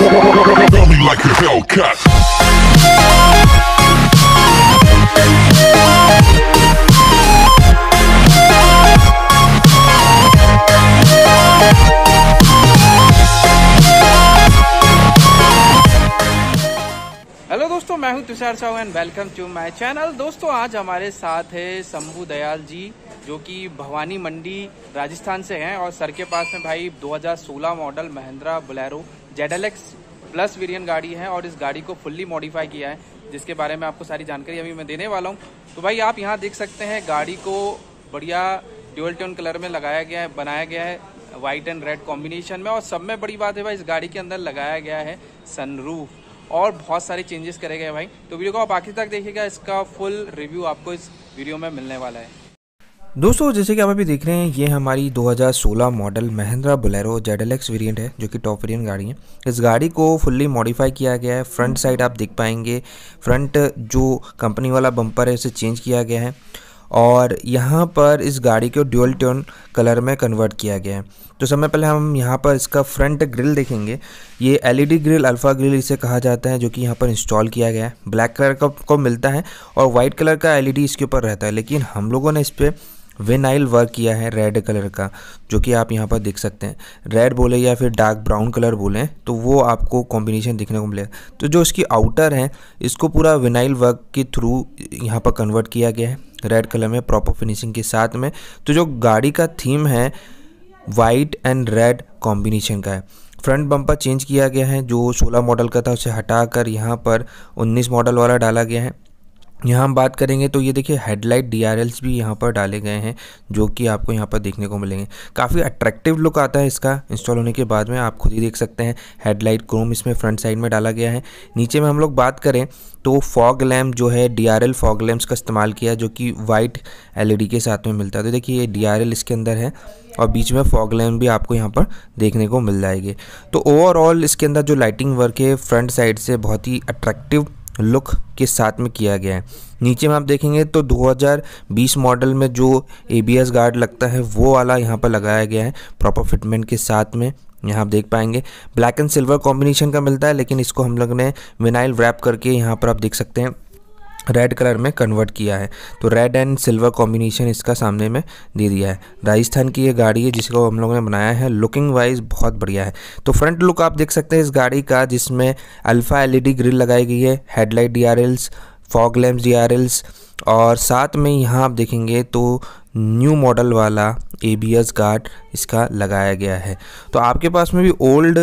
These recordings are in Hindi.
हेलो दोस्तों मैं हूं Tushar Sahu and welcome to my channel दोस्तों आज हमारे साथ है शंभु दयाल जी जो कि भवानी मंडी राजस्थान से हैं और सर के पास में भाई 2016 model Mahindra Bolero Z L X plus variant गाड़ी है और इस गाड़ी को फुल्ली मॉडिफाई किया है जिसके बारे में आपको सारी जानकारी अभी मैं देने वाला हूँ तो भाई आप यहाँ देख सकते हैं गाड़ी को बढ़िया ड्यूल टोन कलर में लगाया गया है बनाया गया है वाइट एंड रेड कॉम्बिनेशन में और सब में बड़ी बात है भाई इस गाड़ी के अंदर लगाया गया है सनरूफ और बहुत सारे चेंजेस करे गए भाई तो वीडियो को आप आखिर तक देखिएगा इसका फुल रिव्यू आपको इस वीडियो में मिलने वाला है दोस्तों जैसे कि आप अभी देख रहे हैं ये हमारी 2016 model Mahindra Bolero Z L X variant है जो कि टॉप वेरियंट गाड़ी है इस गाड़ी को फुल्ली मॉडिफाई किया गया है फ्रंट साइड आप देख पाएंगे फ्रंट जो कंपनी वाला बम्पर है उसे चेंज किया गया है और यहाँ पर इस गाड़ी को ड्यूअल टोन कलर में कन्वर्ट किया गया है तो सबसे पहले हम यहाँ पर इसका फ्रंट ग्रिल देखेंगे ये एलईडी ग्रिल अल्फ़ा ग्रिल इसे कहा जाता है जो कि यहाँ पर इंस्टॉल किया गया है ब्लैक कलर का को मिलता है और वाइट कलर का एलईडी e इसके ऊपर रहता है लेकिन हम लोगों ने इस पर विनाइल वर्क किया है रेड कलर का जो कि आप यहाँ पर देख सकते हैं रेड बोले या फिर डार्क ब्राउन कलर बोलें तो वो आपको कॉम्बिनेशन देखने को मिलेगा तो जो इसकी आउटर है इसको पूरा विनाइल वर्क के थ्रू यहाँ पर कन्वर्ट किया गया है रेड कलर में प्रॉपर फिनिशिंग के साथ में तो जो गाड़ी का थीम है वाइट एंड रेड कॉम्बिनेशन का है फ्रंट बम्पर चेंज किया गया है जो 16 मॉडल का था उसे हटाकर यहाँ पर 19 मॉडल वाला डाला गया है यहाँ हम बात करेंगे तो ये देखिए हेडलाइट डी भी यहाँ पर डाले गए हैं जो कि आपको यहाँ पर देखने को मिलेंगे काफ़ी अट्रैक्टिव लुक आता है इसका इंस्टॉल होने के बाद में आप खुद ही देख सकते हैं हेडलाइट क्रोम इसमें फ्रंट साइड में डाला गया है नीचे में हम लोग बात करें तो फॉग लैम्प जो है डी आर फॉग लैम्प्स का इस्तेमाल किया जो कि वाइट एल e के साथ में मिलता है तो देखिए ये डी इसके अंदर है और बीच में फॉग लैम्प भी आपको यहाँ पर देखने को मिल जाएगी तो ओवरऑल इसके अंदर जो लाइटिंग वर्क है फ्रंट साइड से बहुत ही अट्रैक्टिव लुक के साथ में किया गया है नीचे में आप देखेंगे तो 2020 मॉडल में जो ए गार्ड लगता है वो वाला यहाँ पर लगाया गया है प्रॉपर फिटमेंट के साथ में यहाँ आप देख पाएंगे ब्लैक एंड सिल्वर कॉम्बिनेशन का मिलता है लेकिन इसको हम लोग ने विनाइल रैप करके यहाँ पर आप देख सकते हैं रेड कलर में कन्वर्ट किया है तो रेड एंड सिल्वर कॉम्बिनेशन इसका सामने में दे दिया है राजस्थान की ये गाड़ी है जिसको हम लोगों ने बनाया है लुकिंग वाइज बहुत बढ़िया है तो फ्रंट लुक आप देख सकते हैं इस गाड़ी का जिसमें अल्फ़ा एलईडी ग्रिल लगाई गई है headlight D R Ls fog lamp D R Ls और साथ में यहाँ आप देखेंगे तो न्यू मॉडल वाला ए बी एस गार्ड इसका लगाया गया है तो आपके पास में भी ओल्ड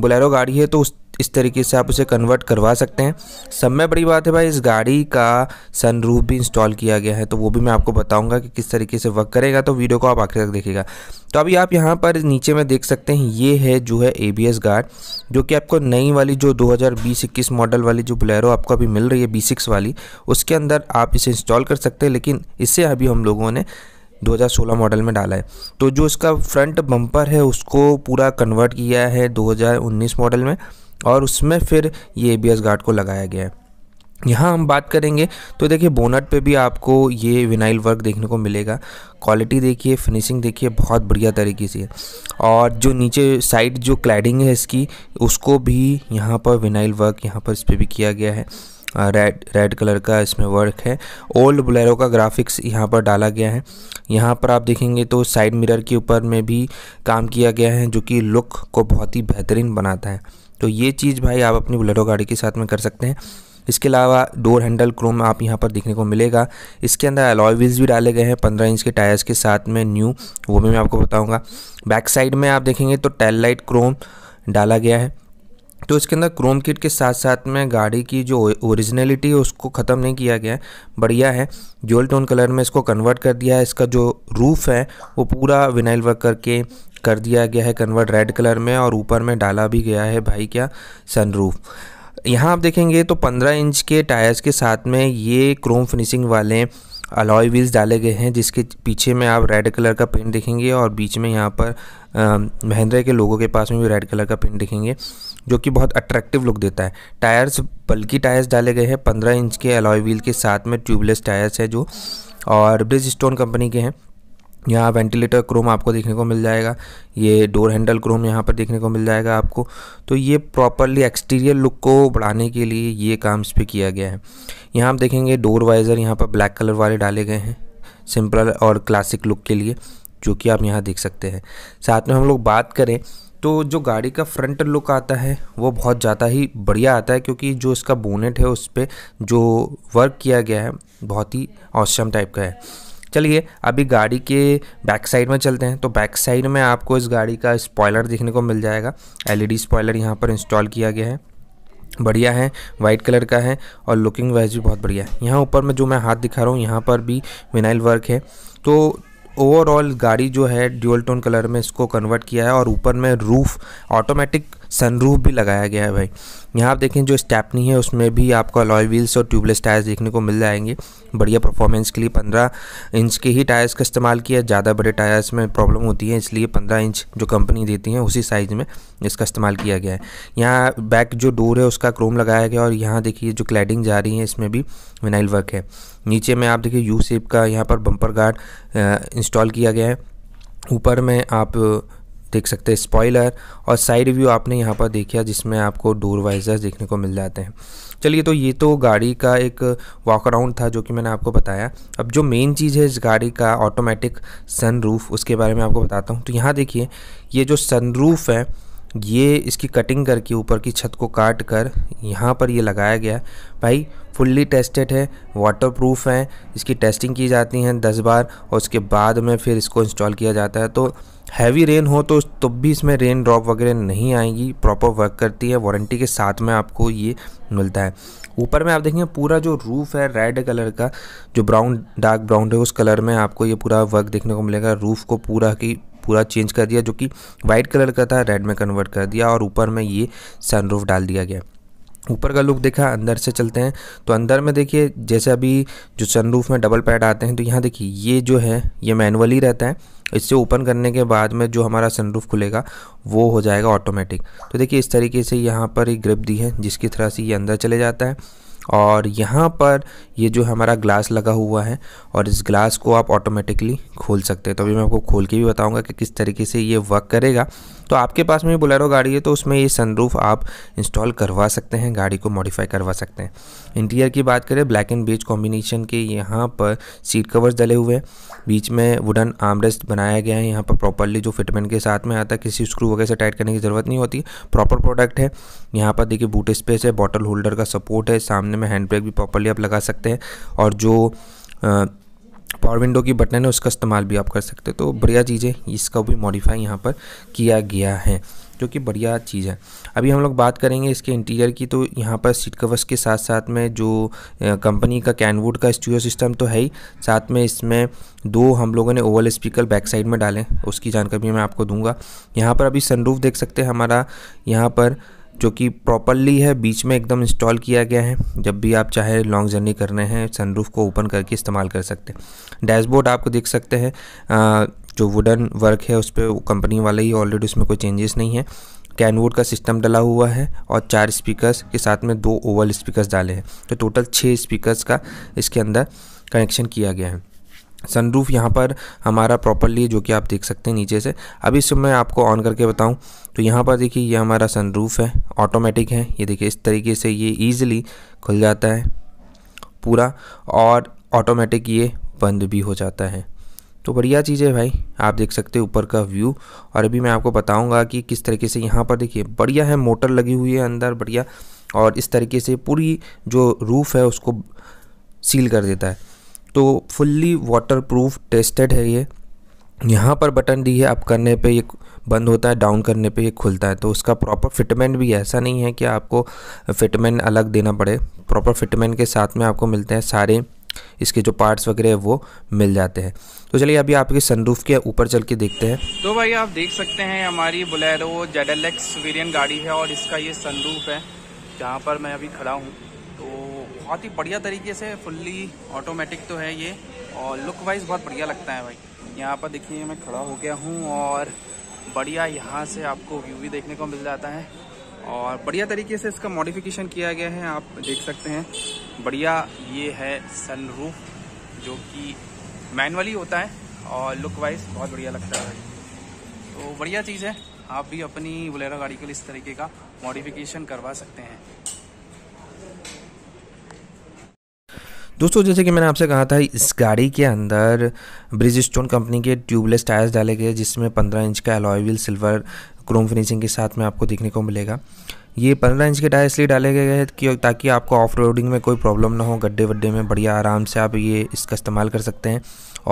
बोलेरो गाड़ी है तो उस इस तरीके से आप उसे कन्वर्ट करवा सकते हैं सब में बड़ी बात है भाई इस गाड़ी का सनरूफ भी इंस्टॉल किया गया है तो वो भी मैं आपको बताऊंगा कि किस तरीके से वर्क करेगा तो वीडियो को आप आखिर तक देखिएगा तो अभी आप यहाँ पर नीचे में देख सकते हैं ये है जो है ए गार्ड जो कि आपको नई वाली जो दो हज़ार मॉडल वाली जो बुलेरो आपको अभी मिल रही है बी वाली उसके अंदर आप इसे इंस्टॉल कर सकते हैं लेकिन इसे अभी हम लोगों ने 2016 मॉडल में डाला है तो जो इसका फ्रंट बम्पर है उसको पूरा कन्वर्ट किया है 2019 मॉडल में और उसमें फिर ये ए गार्ड को लगाया गया है यहाँ हम बात करेंगे तो देखिए बोनट पे भी आपको ये विनाइल वर्क देखने को मिलेगा क्वालिटी देखिए फिनिशिंग देखिए बहुत बढ़िया तरीके से है और जो नीचे साइड जो क्लैडिंग है इसकी उसको भी यहाँ पर विनाइल वर्क यहाँ पर इस पर भी किया गया है रेड रेड कलर का इसमें वर्क है ओल्ड ब्लैरो का ग्राफिक्स यहाँ पर डाला गया है यहाँ पर आप देखेंगे तो साइड मिरर के ऊपर में भी काम किया गया है जो कि लुक को बहुत ही बेहतरीन बनाता है तो ये चीज़ भाई आप अपनी बुलेटो गाड़ी के साथ में कर सकते हैं इसके अलावा डोर हैंडल क्रोम आप यहाँ पर देखने को मिलेगा इसके अंदर अलॉय व्हील्स भी डाले गए हैं पंद्रह इंच के टायर्स के साथ में न्यू वो भी मैं आपको बताऊँगा बैक साइड में आप देखेंगे तो टेल लाइट क्रोम डाला गया है तो इसके अंदर क्रोम किट के साथ साथ में गाड़ी की जो ओरिजिनलिटी है उसको ख़त्म नहीं किया गया है बढ़िया है जोल टोन कलर में इसको कन्वर्ट कर दिया है इसका जो रूफ़ है वो पूरा विनाइल वर्क करके कर दिया गया है कन्वर्ट रेड कलर में और ऊपर में डाला भी गया है भाई क्या सनरूफ यहाँ आप देखेंगे तो 15 इंच के टायर्स के साथ में ये क्रोम फिनिशिंग वाले अलॉय व्हील्स डाले गए हैं जिसके पीछे में आप रेड कलर का पेंट देखेंगे और बीच में यहाँ पर महिंद्रा के लोगों के पास में भी रेड कलर का पेंट देखेंगे जो कि बहुत अट्रैक्टिव लुक देता है टायर्स बल्कि टायर्स डाले गए हैं पंद्रह इंच के अलॉय व्हील के साथ में ट्यूबलेस टायर्स है जो और ब्रिज स्टोन कंपनी के हैं यहाँ वेंटिलेटर क्रोम आपको देखने को मिल जाएगा ये डोर हैंडल क्रोम यहाँ पर देखने को मिल जाएगा आपको तो ये प्रॉपरली एक्सटीरियर लुक को बढ़ाने के लिए ये काम इस पर किया गया है यहाँ आप देखेंगे डोर वाइज़र यहाँ पर ब्लैक कलर वाले डाले गए हैं सिंपल और क्लासिक लुक के लिए जो कि आप यहाँ देख सकते हैं साथ में हम लोग बात करें तो जो गाड़ी का फ्रंट लुक आता है वो बहुत ज़्यादा ही बढ़िया आता है क्योंकि जो इसका बोनेट है उस पर जो वर्क किया गया है बहुत ही औसम टाइप का है चलिए अभी गाड़ी के बैक साइड में चलते हैं तो बैक साइड में आपको इस गाड़ी का स्पॉयलर देखने को मिल जाएगा एलईडी स्पॉयलर e यहाँ पर इंस्टॉल किया गया है बढ़िया है वाइट कलर का है और लुकिंग वाइज भी बहुत बढ़िया है यहाँ ऊपर में जो मैं हाथ दिखा रहा हूँ यहाँ पर भी विनाइल वर्क है तो ओवरऑल गाड़ी जो है ड्यूअल टोन कलर में इसको कन्वर्ट किया है और ऊपर में रूफ़ ऑटोमेटिक सनरूफ भी लगाया गया है भाई यहाँ आप देखें जो स्टैपनी है उसमें भी आपको अलॉय व्हील्स और ट्यूबलेस टायर्स देखने को मिल जाएंगे बढ़िया परफॉर्मेंस के लिए पंद्रह इंच के ही टायर्स का इस्तेमाल किया ज़्यादा बड़े टायर्स में प्रॉब्लम होती है इसलिए पंद्रह इंच जो कंपनी देती है उसी साइज़ में इसका इस्तेमाल किया गया है यहाँ बैक जो डोर है उसका क्रोम लगाया गया और यहाँ देखिए जो क्लैडिंग जा रही है इसमें भी विनाइल वर्क है नीचे में आप देखिए यू सेप का यहाँ पर बम्पर गार्ड इंस्टॉल किया गया है ऊपर में आप देख सकते हैं स्पॉइलर और साइड व्यू आपने यहाँ पर देखा जिसमें आपको डोर वाइजर्स देखने को मिल जाते हैं चलिए तो ये तो गाड़ी का एक वॉक अराउंड था जो कि मैंने आपको बताया अब जो मेन चीज़ है इस गाड़ी का ऑटोमेटिक सनरूफ उसके बारे में आपको बताता हूँ तो यहाँ देखिए ये जो सनरूफ है ये इसकी कटिंग करके ऊपर की छत को काट कर यहाँ पर ये लगाया गया भाई फुल्ली टेस्टेड है वाटर प्रूफ है इसकी टेस्टिंग की जाती है दस बार और उसके बाद में फिर इसको इंस्टॉल किया जाता है तो हैवी रेन हो तो तब भी इसमें रेन ड्रॉप वगैरह नहीं आएगी प्रॉपर वर्क करती है वारंटी के साथ में आपको ये मिलता है ऊपर में आप देखेंगे पूरा जो रूफ़ है रेड कलर का जो ब्राउन डार्क ब्राउन है उस कलर में आपको ये पूरा वर्क देखने को मिलेगा रूफ़ को पूरा की पूरा चेंज कर दिया जो कि वाइट कलर का था रेड में कन्वर्ट कर दिया और ऊपर में ये सनरूफ डाल दिया गया ऊपर का लुक देखा अंदर से चलते हैं तो अंदर में देखिए जैसे अभी जो सनरूफ में डबल पैड आते हैं तो यहाँ देखिए ये जो है ये मैनुअली रहता है इससे ओपन करने के बाद में जो हमारा सनरूफ खुलेगा वो हो जाएगा ऑटोमेटिक तो देखिए इस तरीके से यहाँ पर एक ग्रिप दी है जिसकी तरह से ये अंदर चले जाता है और यहाँ पर ये जो हमारा ग्लास लगा हुआ है और इस ग्लास को आप ऑटोमेटिकली खोल सकते हैं तो अभी मैं आपको खोल के भी बताऊँगा कि किस तरीके से ये वर्क करेगा तो आपके पास में बुलेरो गाड़ी है तो उसमें ये सनरूफ आप इंस्टॉल करवा सकते हैं गाड़ी को मॉडिफाई करवा सकते हैं इंटीरियर की बात करें ब्लैक एंड बेज कॉम्बिनेशन के यहाँ पर सीट कवर्स डले हुए हैं बीच में वुडन आर्मरेस्ट बनाया गया है यहाँ पर प्रॉपरली जो फिटमेंट के साथ में आता है किसी स्क्रू वगैरह से टाइट करने की ज़रूरत नहीं होती प्रॉपर प्रोडक्ट है यहाँ पर देखिए बूट स्पेस है बॉटल होल्डर का सपोर्ट है सामने में हैंड ब्रेक भी प्रॉपरली आप लगा सकते हैं सकते हैं और जो पावर विंडो की बटन है उसका इस्तेमाल भी आप कर सकते हैं तो बढ़िया चीज़ है इसका भी मॉडिफाई यहाँ पर किया गया है जो कि बढ़िया चीज़ है अभी हम लोग बात करेंगे इसके इंटीरियर की तो यहाँ पर सीट कवर्स के साथ साथ में जो कंपनी का कैनवुड का स्टूडियो सिस्टम तो है ही साथ में इसमें दो हम लोगों ने ओवल स्पीकर बैक साइड में डालें उसकी जानकारी मैं आपको दूंगा यहाँ पर अभी सनरूफ देख सकते हैं हमारा यहाँ पर जो कि प्रॉपरली है बीच में एकदम इंस्टॉल किया गया है जब भी आप चाहे लॉन्ग जर्नी करने हैं सनरूफ को ओपन करके इस्तेमाल कर सकते हैं डैशबोर्ड आपको देख सकते हैं जो वुडन वर्क है उस पर कंपनी वाला ही ऑलरेडी उसमें कोई चेंजेस नहीं है कैनवुड का सिस्टम डला हुआ है और चार स्पीकर्स के साथ में दो ओवल स्पीकर्स डाले हैं तो टोटल छः स्पीकर्स का इसके अंदर कनेक्शन किया गया है सनरूफ यहाँ पर हमारा प्रॉपरली जो कि आप देख सकते हैं नीचे से अभी इस मैं आपको ऑन करके बताऊँ तो यहाँ पर देखिए ये हमारा सनरूफ है ऑटोमेटिक है ये देखिए इस तरीके से ये ईजिली खुल जाता है पूरा और ऑटोमेटिक ये बंद भी हो जाता है तो बढ़िया चीज़ है भाई आप देख सकते हैं ऊपर का व्यू और अभी मैं आपको बताऊंगा कि किस तरीके से यहाँ पर देखिए बढ़िया है मोटर लगी हुई है अंदर बढ़िया और इस तरीके से पूरी जो रूफ़ है उसको सील कर देता है तो फुल्ली वाटर प्रूफ टेस्टेड है ये यहाँ पर बटन दी है आप करने पे ये बंद होता है डाउन करने पे ये खुलता है तो उसका प्रॉपर फिटमेंट भी ऐसा नहीं है कि आपको फिटमेंट अलग देना पड़े प्रॉपर फिटमेंट के साथ में आपको मिलते हैं सारे इसके जो पार्ट्स वगैरह वो मिल जाते हैं तो चलिए अभी आपके सनरूफ के ऊपर चल के देखते हैं तो भाई आप देख सकते हैं हमारी बुलेरो जेडल एक्स वेरियन गाड़ी है और इसका ये सनरूफ है जहाँ पर मैं अभी खड़ा हूँ बहुत ही बढ़िया तरीके से फुल्ली ऑटोमेटिक तो है ये और लुक वाइज बहुत बढ़िया लगता है भाई यहाँ पर देखिए मैं खड़ा हो गया हूँ और बढ़िया यहाँ से आपको व्यू भी देखने को मिल जाता है और बढ़िया तरीके से इसका मॉडिफिकेशन किया गया है आप देख सकते हैं बढ़िया ये है सनरूफ जो कि मैनुअली होता है और लुक वाइज बहुत बढ़िया लगता है भाई तो बढ़िया चीज़ है आप भी अपनी बुलेरो गाड़ी के लिए इस तरीके का मॉडिफिकेशन करवा सकते हैं दोस्तों जैसे कि मैंने आपसे कहा था इस गाड़ी के अंदर ब्रिज कंपनी के ट्यूबलेस टायर्स डाले गए जिसमें 15 इंच का एलॉय सिल्वर क्रोम फिनिशिंग के साथ में आपको देखने को मिलेगा ये पंद्रह इंच के टायर इसलिए डाले गए हैं कि ताकि आपको ऑफ रोडिंग में कोई प्रॉब्लम ना हो गड्ढे वड्डे में बढ़िया आराम से आप ये इसका इस्तेमाल कर सकते हैं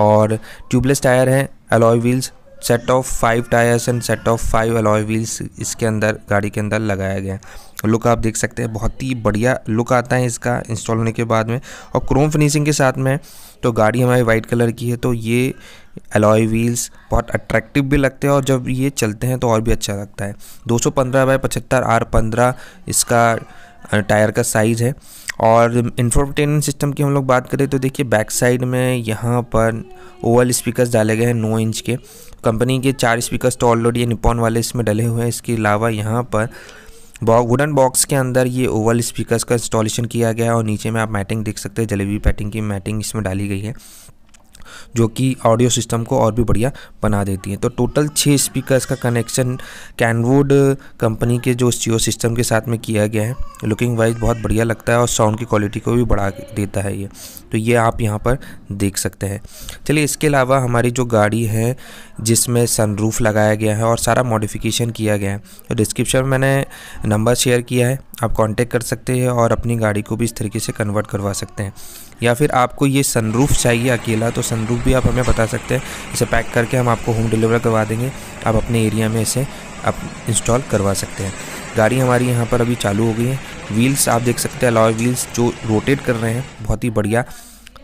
और ट्यूबलेस टायर हैं alloy wheels set of five tyres and set of five alloy wheels इसके अंदर गाड़ी के अंदर लगाया गया है लुक आप देख सकते हैं बहुत ही बढ़िया लुक आता है इसका इंस्टॉल होने के बाद में और क्रोम फिनिशिंग के साथ में तो गाड़ी हमारी वाइट कलर की है तो ये अलॉय व्हील्स बहुत अट्रैक्टिव भी लगते हैं और जब ये चलते हैं तो और भी अच्छा लगता है 215 बाय पचहत्तर आर पंद्रह इसका टायर का साइज़ है और इंफोटेनमेंट सिस्टम की हम लोग बात करें तो देखिए बैक साइड में यहाँ पर ओवल स्पीकर्स डाले गए हैं नौ इंच के कंपनी के चार स्पीकर्स तो ऑलरेडी निपॉन वाले इसमें डले हुए हैं इसके अलावा यहाँ पर वुडन बॉक्स के अंदर ये ओवल स्पीकर्स का इंस्टॉलेशन किया गया है और नीचे में आप मैटिंग देख सकते हैं जलेबी पैटिंग की मैटिंग इसमें डाली गई है जो कि ऑडियो सिस्टम को और भी बढ़िया बना देती है तो टोटल छः स्पीकर्स का कनेक्शन कैनवुड कंपनी के जो स्टीओ सिस्टम के साथ में किया गया है लुकिंग वाइज बहुत बढ़िया लगता है और साउंड की क्वालिटी को भी बढ़ा देता है ये तो ये आप यहाँ पर देख सकते हैं चलिए इसके अलावा हमारी जो गाड़ी है जिसमें सनरूफ लगाया गया है और सारा मॉडिफिकेशन किया गया है तो डिस्क्रिप्शन में मैंने नंबर शेयर किया है आप कांटेक्ट कर सकते हैं और अपनी गाड़ी को भी इस तरीके से कन्वर्ट करवा सकते हैं या फिर आपको ये सनरूफ चाहिए अकेला तो सनरूफ भी आप हमें बता सकते हैं इसे पैक करके हम आपको होम डिलीवर करवा देंगे आप अपने एरिया में इसे आप इंस्टॉल करवा सकते हैं गाड़ी हमारी यहाँ पर अभी चालू हो गई है व्हील्स आप देख सकते हैं अलॉय व्हील्स जो रोटेट कर रहे हैं बहुत ही बढ़िया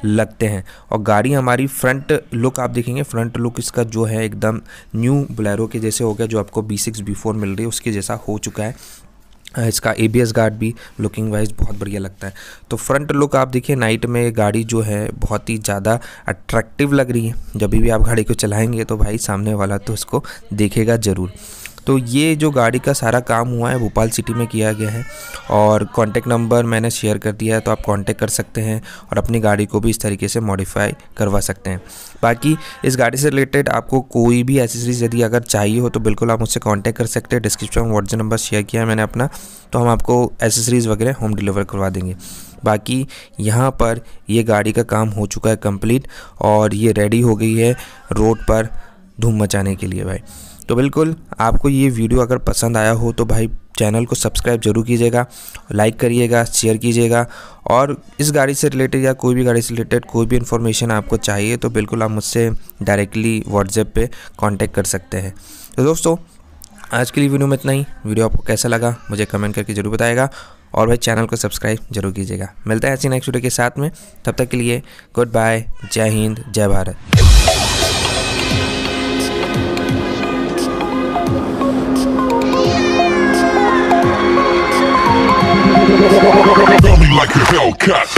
लगते हैं और गाड़ी हमारी फ्रंट लुक आप देखेंगे फ्रंट लुक इसका जो है एकदम न्यू ब्लैरो के जैसे हो गया जो आपको बी सिक्स बी फोर मिल रही है उसके जैसा हो चुका है इसका ए गार्ड भी लुकिंग वाइज बहुत बढ़िया लगता है तो फ्रंट लुक आप देखिए नाइट में गाड़ी जो है बहुत ही ज़्यादा अट्रैक्टिव लग रही है जब भी आप गाड़ी को चलाएंगे तो भाई सामने वाला तो उसको देखेगा ज़रूर तो ये जो गाड़ी का सारा काम हुआ है भोपाल सिटी में किया गया है और कॉन्टैक्ट नंबर मैंने शेयर कर दिया है तो आप कॉन्टैक्ट कर सकते हैं और अपनी गाड़ी को भी इस तरीके से मॉडिफाई करवा सकते हैं बाकी इस गाड़ी से रिलेटेड आपको कोई भी एसेसरीज यदि अगर चाहिए हो तो बिल्कुल आप मुझसे कॉन्टैक्ट कर सकते हैं डिस्क्रिप्शन में व्हाट्सएप नंबर शेयर किया है मैंने अपना तो हम आपको एसेसरीज़ वगैरह होम डिलीवर करवा देंगे बाकी यहाँ पर ये गाड़ी का काम हो चुका है कंप्लीट और ये रेडी हो गई है रोड पर धूम मचाने के लिए भाई तो बिल्कुल आपको ये वीडियो अगर पसंद आया हो तो भाई चैनल को सब्सक्राइब जरूर कीजिएगा लाइक करिएगा शेयर कीजिएगा और इस गाड़ी से रिलेटेड या कोई भी गाड़ी से रिलेटेड कोई भी इन्फॉर्मेशन आपको चाहिए तो बिल्कुल आप मुझसे डायरेक्टली व्हाट्सएप पे कांटेक्ट कर सकते हैं तो दोस्तों आज के लिए वीडियो में इतना ही वीडियो आपको कैसा लगा मुझे कमेंट करके ज़रूर बताएगा और भाई चैनल को सब्सक्राइब जरूर कीजिएगा मिलता है ऐसी नेक्स्ट वीडियो के साथ में तब तक के लिए गुड बाय जय हिंद जय Bharat Gummy like a Hellcat.